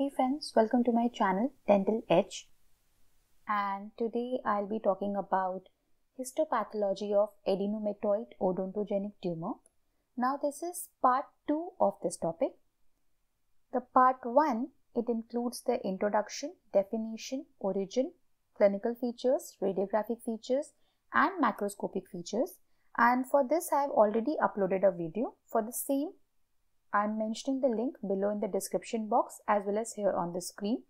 Hey friends, welcome to my channel Dental Edge and today I'll be talking about histopathology of adenomatoid odontogenic tumor. Now this is part 2 of this topic. The part 1 it includes the introduction, definition, origin, clinical features, radiographic features and macroscopic features and for this I have already uploaded a video for the same I'm mentioning the link below in the description box as well as here on the screen.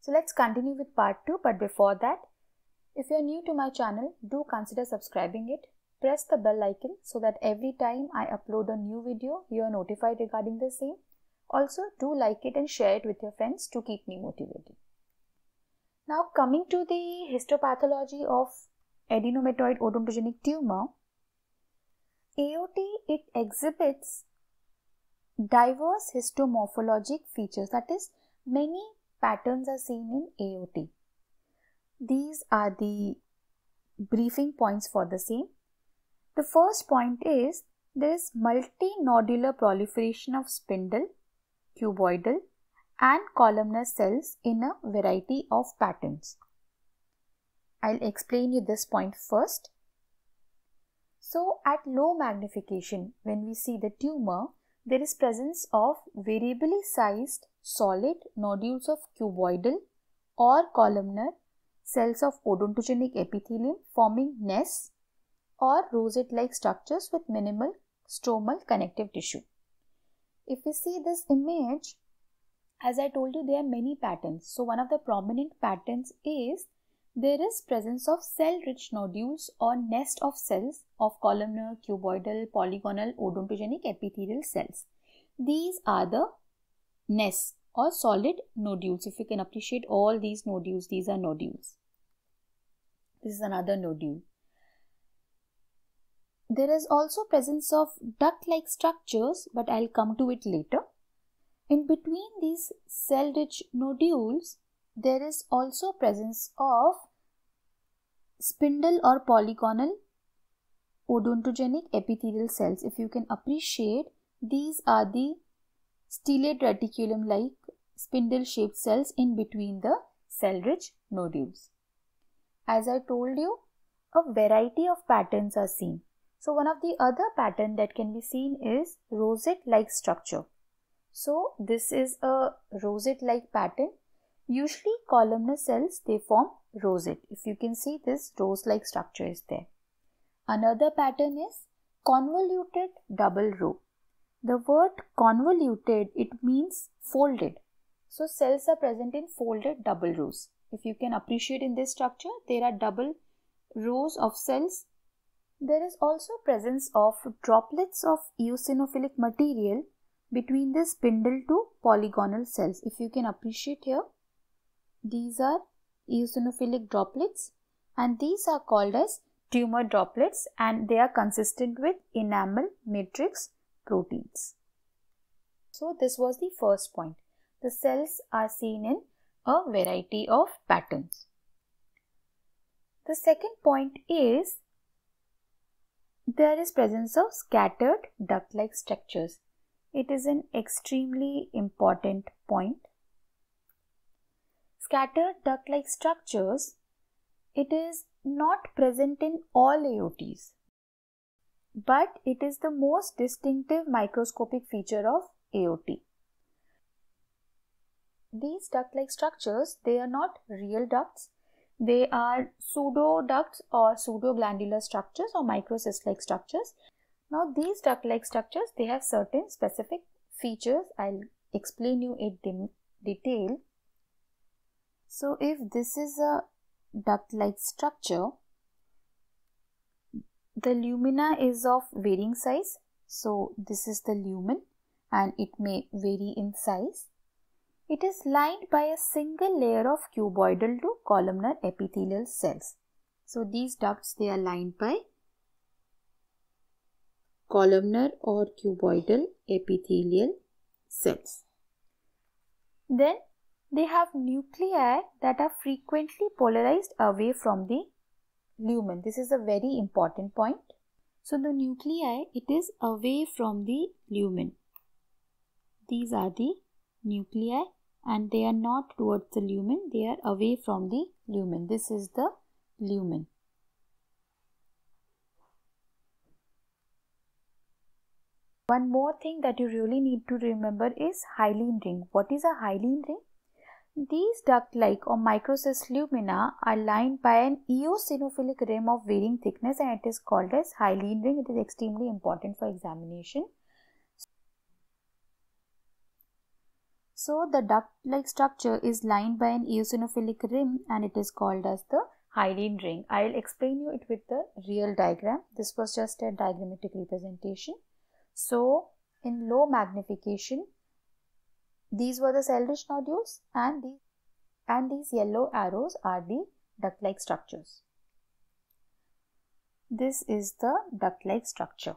So let's continue with part 2 but before that, if you are new to my channel, do consider subscribing it. Press the bell icon so that every time I upload a new video, you are notified regarding the same. Also do like it and share it with your friends to keep me motivated. Now coming to the histopathology of adenomatoid odontogenic tumor, AOT it exhibits diverse histomorphologic features, that is, many patterns are seen in AOT. These are the briefing points for the same. The first point is there is multinodular proliferation of spindle, cuboidal and columnar cells in a variety of patterns. I'll explain you this point first. So at low magnification when we see the tumor, there is presence of variably sized solid nodules of cuboidal or columnar cells of odontogenic epithelium forming nests or rosette-like structures with minimal stromal connective tissue. If we see this image, as I told you, there are many patterns. So, one of the prominent patterns is there is presence of cell-rich nodules or nest of cells of columnar, cuboidal, polygonal, odontogenic epithelial cells. These are the nests or solid nodules. If you can appreciate all these nodules, these are nodules. This is another nodule. There is also presence of duct-like structures, but I'll come to it later. In between these cell-rich nodules, there is also presence of spindle or polygonal odontogenic epithelial cells if you can appreciate these are the stellate reticulum like spindle shaped cells in between the cell rich nodules as i told you a variety of patterns are seen so one of the other pattern that can be seen is rosette like structure so this is a rosette like pattern Usually columnar cells, they form rosette. If you can see this rose-like structure is there. Another pattern is convoluted double row. The word convoluted, it means folded. So cells are present in folded double rows. If you can appreciate in this structure, there are double rows of cells. There is also presence of droplets of eosinophilic material between the spindle to polygonal cells. If you can appreciate here, these are eosinophilic droplets and these are called as tumor droplets and they are consistent with enamel matrix proteins. So this was the first point. The cells are seen in a variety of patterns. The second point is there is presence of scattered duct-like structures. It is an extremely important point scattered duct-like structures, it is not present in all AOTs, but it is the most distinctive microscopic feature of AOT. These duct-like structures, they are not real ducts, they are pseudo ducts or pseudo glandular structures or microcyst-like structures. Now these duct-like structures, they have certain specific features. I'll explain you in detail so if this is a duct-like structure, the lumina is of varying size. So this is the lumen and it may vary in size. It is lined by a single layer of cuboidal to columnar epithelial cells. So these ducts they are lined by columnar or cuboidal epithelial cells. Then they have nuclei that are frequently polarized away from the lumen. This is a very important point. So the nuclei, it is away from the lumen. These are the nuclei and they are not towards the lumen, they are away from the lumen. This is the lumen. One more thing that you really need to remember is hyaline ring. What is a hyaline ring? These duct-like or microcyst lumina are lined by an eosinophilic rim of varying thickness and it is called as hyaline ring. It is extremely important for examination. So the duct-like structure is lined by an eosinophilic rim and it is called as the hyaline ring. I will explain you it with the real diagram. This was just a diagrammatic representation. So in low magnification, these were the cell-rich nodules and these, and these yellow arrows are the duct-like structures. This is the duct-like structure.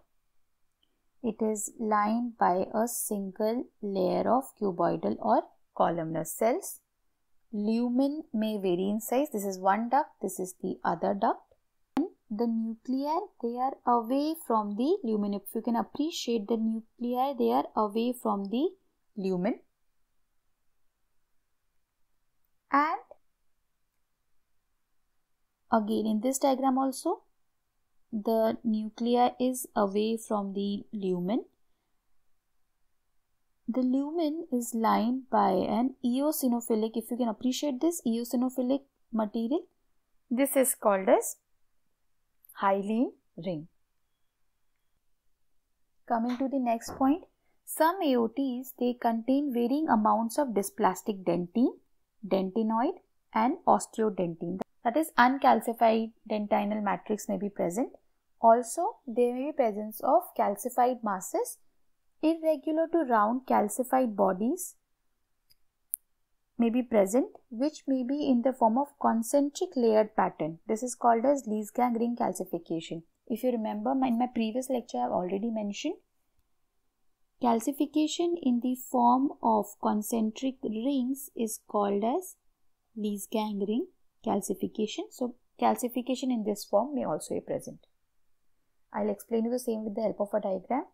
It is lined by a single layer of cuboidal or columnar cells. Lumen may vary in size. This is one duct, this is the other duct. And the nuclei, they are away from the lumen. If you can appreciate the nuclei, they are away from the lumen and again in this diagram also the nuclei is away from the lumen the lumen is lined by an eosinophilic if you can appreciate this eosinophilic material this is called as hyaline ring coming to the next point some aots they contain varying amounts of dysplastic dentine dentinoid, and osteodentin. That is uncalcified dentinal matrix may be present. Also, there may be presence of calcified masses, irregular to round calcified bodies may be present which may be in the form of concentric layered pattern. This is called as Lees-Gang ring calcification. If you remember in my previous lecture I have already mentioned Calcification in the form of concentric rings is called as Lees gangrene calcification. So, calcification in this form may also be present. I'll explain you the same with the help of a diagram.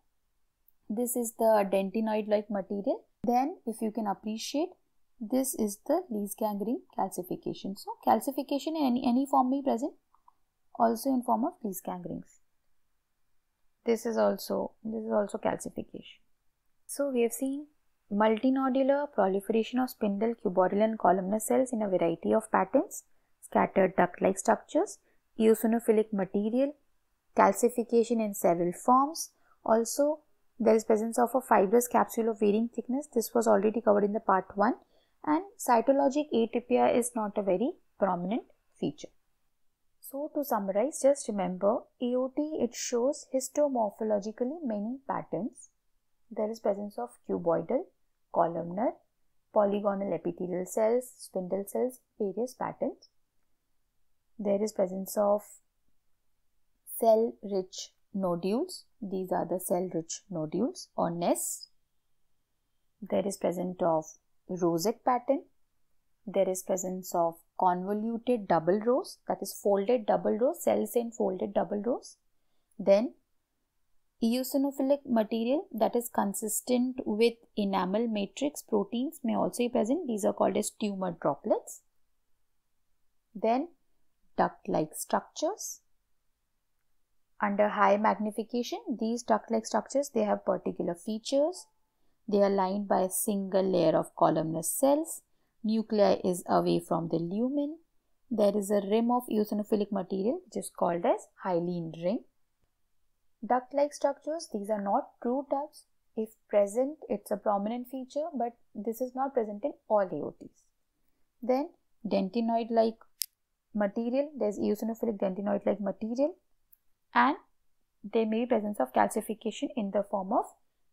This is the dentinoid like material. Then, if you can appreciate, this is the Lees gangrene calcification. So, calcification in any, any form may be present, also in form of Lees gangrenes. This is also this is also calcification. So we have seen multinodular proliferation of spindle, cuboidal and columnar cells in a variety of patterns, scattered duct-like structures, eosinophilic material, calcification in several forms. Also, there is presence of a fibrous capsule of varying thickness. This was already covered in the part 1 and cytologic atypia is not a very prominent feature. So to summarize, just remember AOT it shows histomorphologically many patterns there is presence of cuboidal, columnar, polygonal epithelial cells, spindle cells, various patterns. There is presence of cell rich nodules. These are the cell rich nodules or nests. There is presence of rosette pattern. There is presence of convoluted double rows that is folded double rows, cells in folded double rows. Then eosinophilic material that is consistent with enamel matrix proteins may also be present. These are called as tumor droplets. Then duct-like structures. Under high magnification, these duct-like structures, they have particular features. They are lined by a single layer of columnar cells. Nuclei is away from the lumen. There is a rim of eosinophilic material which is called as hyaline ring. Duct-like structures, these are not true ducts. If present, it's a prominent feature, but this is not present in all AOTs. Then dentinoid-like material, there's eosinophilic dentinoid-like material and there may be presence of calcification in the form of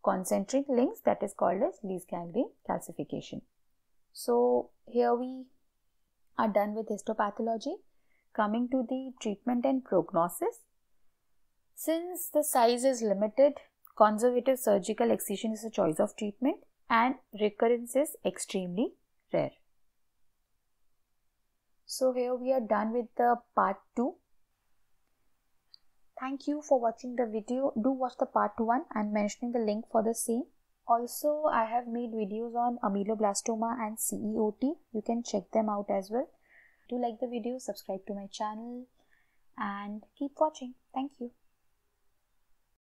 concentric links that is called as Lees ganglion calcification. So here we are done with histopathology. Coming to the treatment and prognosis, since the size is limited, conservative surgical excision is a choice of treatment and recurrence is extremely rare. So here we are done with the part 2. Thank you for watching the video. Do watch the part 1 and mentioning the link for the same. Also, I have made videos on ameloblastoma and CEOT. You can check them out as well. Do like the video, subscribe to my channel and keep watching. Thank you.